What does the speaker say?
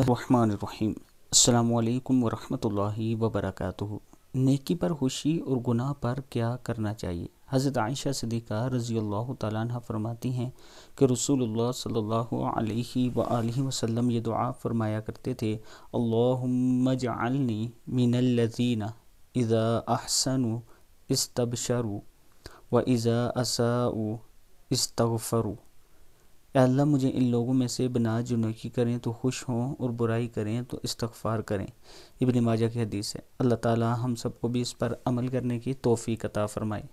الرحمن الرحیم السلام علیکم ورحمۃ اللہ وبرکاتہ نیکی پر خوشی اور گناہ پر کیا کرنا چاہیے حضرت عائشہ صدیقہ رضی اللہ تعالیٰ عنہ فرماتی ہیں کہ رسول اللہ صلی اللہ علیہ و وسلم یہ دعا فرمایا کرتے تھے اجعلنی من الزین اذا احسن استبشر و از استغفروا अल्लाह मुझे इन लोगों में से बना जो नकी करें तो खुश हों और बुराई करें तो इस्तफ़ार करें इबन माजा की हदीस है अल्लाह ताला हम सबको भी इस पर अमल करने की तोफ़ी कता फ़रमाए